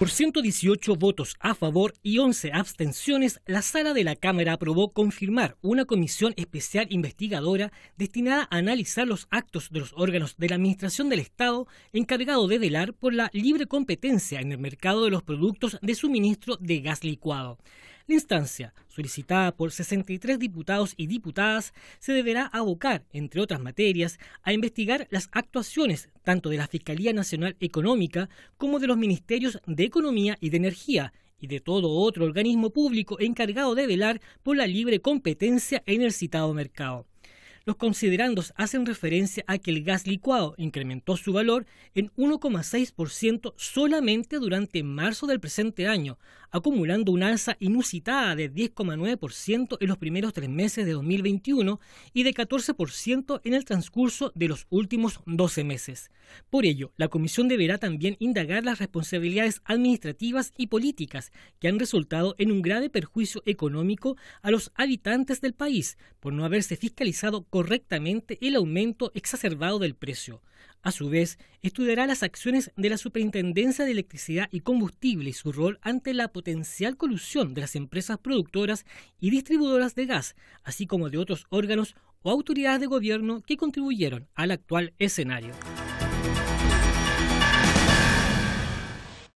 Por 118 votos a favor y 11 abstenciones, la sala de la Cámara aprobó confirmar una comisión especial investigadora destinada a analizar los actos de los órganos de la Administración del Estado encargado de velar por la libre competencia en el mercado de los productos de suministro de gas licuado. La instancia, solicitada por 63 diputados y diputadas, se deberá abocar, entre otras materias, a investigar las actuaciones tanto de la Fiscalía Nacional Económica como de los Ministerios de Economía y de Energía y de todo otro organismo público encargado de velar por la libre competencia en el citado mercado. Los considerandos hacen referencia a que el gas licuado incrementó su valor en 1,6% solamente durante marzo del presente año, acumulando una alza inusitada de 10,9% en los primeros tres meses de 2021 y de 14% en el transcurso de los últimos 12 meses. Por ello, la Comisión deberá también indagar las responsabilidades administrativas y políticas que han resultado en un grave perjuicio económico a los habitantes del país por no haberse fiscalizado correctamente el aumento exacerbado del precio. A su vez, estudiará las acciones de la Superintendencia de Electricidad y Combustible y su rol ante la potencial colusión de las empresas productoras y distribuidoras de gas, así como de otros órganos o autoridades de gobierno que contribuyeron al actual escenario.